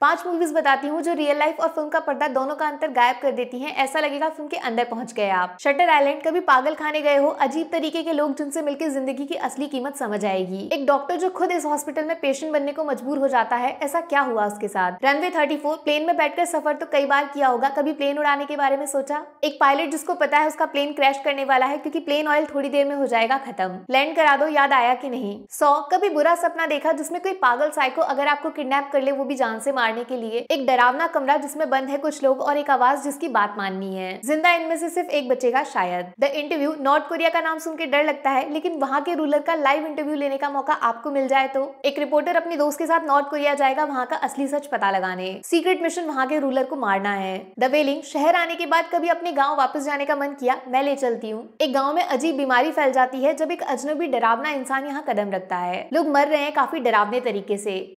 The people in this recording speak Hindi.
पांच मूवीज बताती हूँ जो रियल लाइफ और फिल्म का पर्दा दोनों का अंतर गायब कर देती हैं ऐसा लगेगा फिल्म के अंदर पहुंच गए आप शटर आइलैंड कभी पागल खाने गए हो अजीब तरीके के लोग जिनसे मिलकर जिंदगी की असली कीमत समझ आएगी एक डॉक्टर जो खुद इस हॉस्पिटल में पेशेंट बनने को मजबूर हो जाता है ऐसा क्या हुआ उसके साथ रनवे थर्टी प्लेन में बैठकर सफर तो कई बार किया होगा कभी प्लेन उड़ाने के बारे में सोचा एक पायलट जिसको पता है उसका प्लेन क्रैश करने वाला है क्यूँकी प्लेन ऑयल थोड़ी देर में हो जाएगा खत्म लैंड करा दो याद आया की नहीं सौ कभी बुरा सपना देखा जिसमे कोई पागल साइको अगर आपको किडनेप कर ले वो भी जान से मार मारने के लिए एक डरावना कमरा जिसमें बंद है कुछ लोग और एक आवाज जिसकी बात माननी है जिंदा इनमें से सिर्फ एक बचेगा शायद द इंटरव्यू नॉर्थ कोरिया का नाम सुन के डर लगता है लेकिन वहाँ के रूलर का लाइव इंटरव्यू लेने का मौका आपको मिल जाए तो एक रिपोर्टर अपने दोस्त के साथ नॉर्थ कोरिया जाएगा वहाँ का असली सच पता लगाने सीक्रेट मिशन वहाँ के रूलर को मारना है द वेलिंग शहर आने के बाद कभी अपने गाँव वापस जाने का मन किया मैं ले चलती हूँ एक गाँव में अजीब बीमारी फैल जाती है जब एक अजनबी डरावना इंसान यहाँ कदम रखता है लोग मर रहे हैं काफी डरावने तरीके से